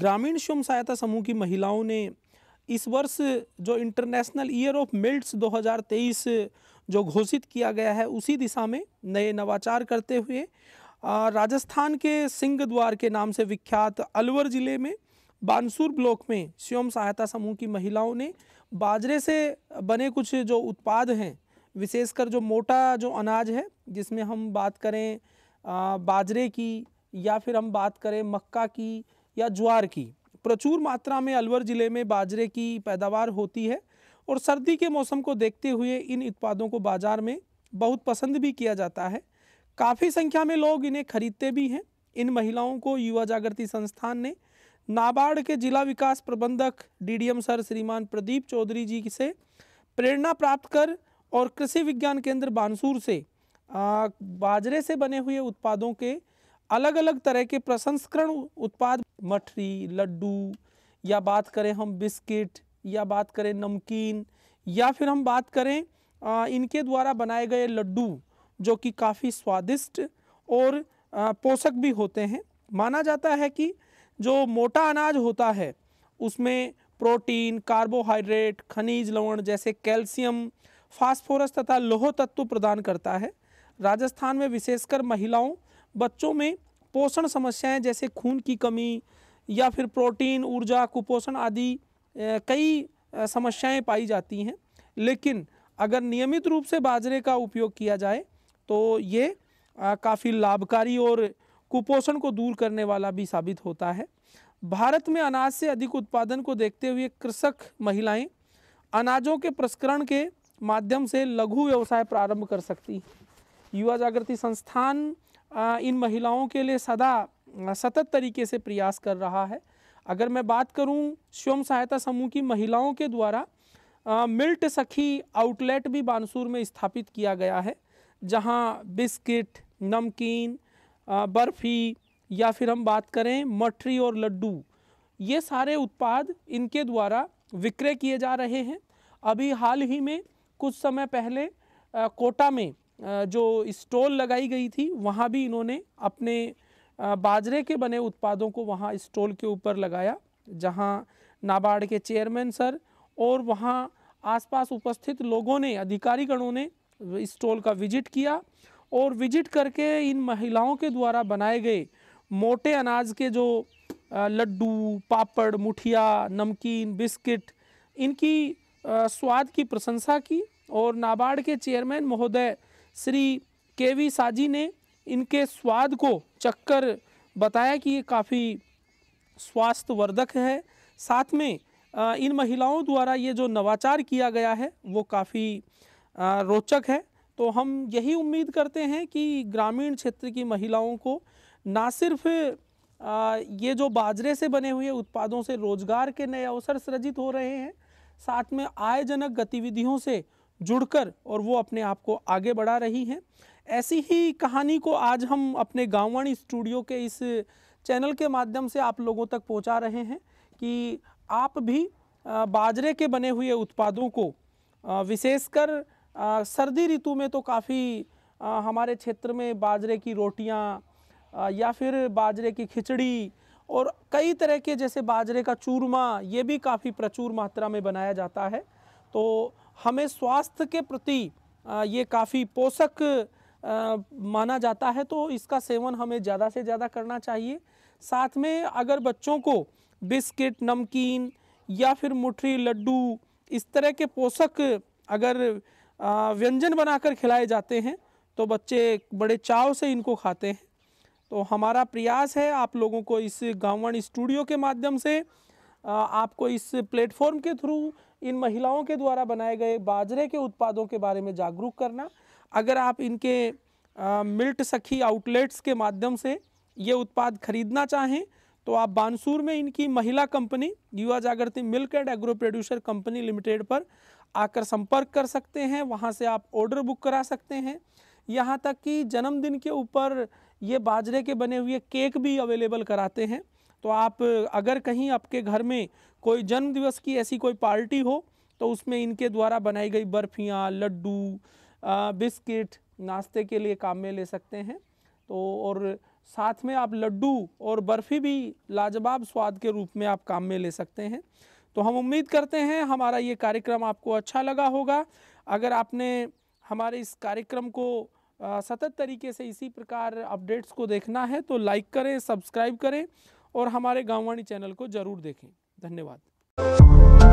ग्रामीण स्वयं सहायता समूह की महिलाओं ने इस वर्ष जो इंटरनेशनल ईयर ऑफ मिल्ट्स 2023 जो घोषित किया गया है उसी दिशा में नए नवाचार करते हुए राजस्थान के सिंह द्वार के नाम से विख्यात अलवर ज़िले में बानसूर ब्लॉक में स्वयं सहायता समूह की महिलाओं ने बाजरे से बने कुछ जो उत्पाद हैं विशेषकर जो मोटा जो अनाज है जिसमें हम बात करें बाजरे की या फिर हम बात करें मक्का की या ज्वार की प्रचुर मात्रा में अलवर ज़िले में बाजरे की पैदावार होती है और सर्दी के मौसम को देखते हुए इन उत्पादों को बाज़ार में बहुत पसंद भी किया जाता है काफ़ी संख्या में लोग इन्हें खरीदते भी हैं इन महिलाओं को युवा जागृति संस्थान ने नाबार्ड के जिला विकास प्रबंधक डीडीएम सर श्रीमान प्रदीप चौधरी जी से प्रेरणा प्राप्त कर और कृषि विज्ञान केंद्र बानसूर से बाजरे से बने हुए उत्पादों के अलग अलग तरह के प्रसंस्करण उत्पाद मठरी लड्डू या बात करें हम बिस्किट या बात करें नमकीन या फिर हम बात करें आ, इनके द्वारा बनाए गए लड्डू जो कि काफ़ी स्वादिष्ट और आ, पोषक भी होते हैं माना जाता है कि जो मोटा अनाज होता है उसमें प्रोटीन कार्बोहाइड्रेट खनिज लवण जैसे कैल्शियम फास्फोरस तथा लोह तत्व प्रदान करता है राजस्थान में विशेषकर महिलाओं बच्चों में पोषण समस्याएं जैसे खून की कमी या फिर प्रोटीन ऊर्जा कुपोषण आदि कई समस्याएं पाई जाती हैं लेकिन अगर नियमित रूप से बाजरे का उपयोग किया जाए तो ये काफ़ी लाभकारी और कुपोषण को दूर करने वाला भी साबित होता है भारत में अनाज से अधिक उत्पादन को देखते हुए कृषक महिलाएं अनाजों के प्रस्करण के माध्यम से लघु व्यवसाय प्रारंभ कर सकती हैं युवा जागृति संस्थान इन महिलाओं के लिए सदा सतत तरीके से प्रयास कर रहा है अगर मैं बात करूं स्वयं सहायता समूह की महिलाओं के द्वारा मिल्ट सखी आउटलेट भी बानसूर में स्थापित किया गया है जहां बिस्किट नमकीन बर्फ़ी या फिर हम बात करें मठरी और लड्डू ये सारे उत्पाद इनके द्वारा विक्रय किए जा रहे हैं अभी हाल ही में कुछ समय पहले कोटा में जो स्टॉल लगाई गई थी वहाँ भी इन्होंने अपने बाजरे के बने उत्पादों को वहाँ स्टॉल के ऊपर लगाया जहाँ नाबार्ड के चेयरमैन सर और वहाँ आसपास उपस्थित लोगों ने अधिकारीगणों ने स्टॉल का विजिट किया और विजिट करके इन महिलाओं के द्वारा बनाए गए मोटे अनाज के जो लड्डू पापड़ मुठिया नमकीन बिस्किट इनकी स्वाद की प्रशंसा की और नाबार्ड के चेयरमैन महोदय श्री के वी साजी ने इनके स्वाद को चक्कर बताया कि ये काफ़ी स्वास्थ्यवर्धक है साथ में इन महिलाओं द्वारा ये जो नवाचार किया गया है वो काफ़ी रोचक है तो हम यही उम्मीद करते हैं कि ग्रामीण क्षेत्र की महिलाओं को ना सिर्फ ये जो बाजरे से बने हुए उत्पादों से रोजगार के नए अवसर सृजित हो रहे हैं साथ में आयजनक गतिविधियों से जुड़कर और वो अपने आप को आगे बढ़ा रही हैं ऐसी ही कहानी को आज हम अपने गाँववाणी स्टूडियो के इस चैनल के माध्यम से आप लोगों तक पहुँचा रहे हैं कि आप भी बाजरे के बने हुए उत्पादों को विशेषकर सर्दी ऋतु में तो काफ़ी हमारे क्षेत्र में बाजरे की रोटियां या फिर बाजरे की खिचड़ी और कई तरह के जैसे बाजरे का चूरमा ये भी काफ़ी प्रचुर मात्रा में बनाया जाता है तो हमें स्वास्थ्य के प्रति ये काफ़ी पोषक माना जाता है तो इसका सेवन हमें ज़्यादा से ज़्यादा करना चाहिए साथ में अगर बच्चों को बिस्किट नमकीन या फिर मुठरी लड्डू इस तरह के पोषक अगर व्यंजन बनाकर खिलाए जाते हैं तो बच्चे बड़े चाव से इनको खाते हैं तो हमारा प्रयास है आप लोगों को इस गाँवन स्टूडियो के माध्यम से आपको इस प्लेटफॉर्म के थ्रू इन महिलाओं के द्वारा बनाए गए बाजरे के उत्पादों के बारे में जागरूक करना अगर आप इनके मिल्ट सखी आउटलेट्स के माध्यम से ये उत्पाद खरीदना चाहें तो आप बानसूर में इनकी महिला कंपनी युवा जागृति milk and agro producer company limited पर आकर संपर्क कर सकते हैं वहाँ से आप ऑर्डर बुक करा सकते हैं यहाँ तक कि जन्मदिन के ऊपर ये बाजरे के बने हुए केक भी अवेलेबल कराते हैं तो आप अगर कहीं आपके घर में कोई जन्मदिवस की ऐसी कोई पार्टी हो तो उसमें इनके द्वारा बनाई गई बर्फियाँ लड्डू बिस्किट नाश्ते के लिए काम में ले सकते हैं तो और साथ में आप लड्डू और बर्फ़ी भी लाजवाब स्वाद के रूप में आप काम में ले सकते हैं तो हम उम्मीद करते हैं हमारा ये कार्यक्रम आपको अच्छा लगा होगा अगर आपने हमारे इस कार्यक्रम को सतत तरीके से इसी प्रकार अपडेट्स को देखना है तो लाइक करें सब्सक्राइब करें और हमारे गाँववाणी चैनल को ज़रूर देखें धन्यवाद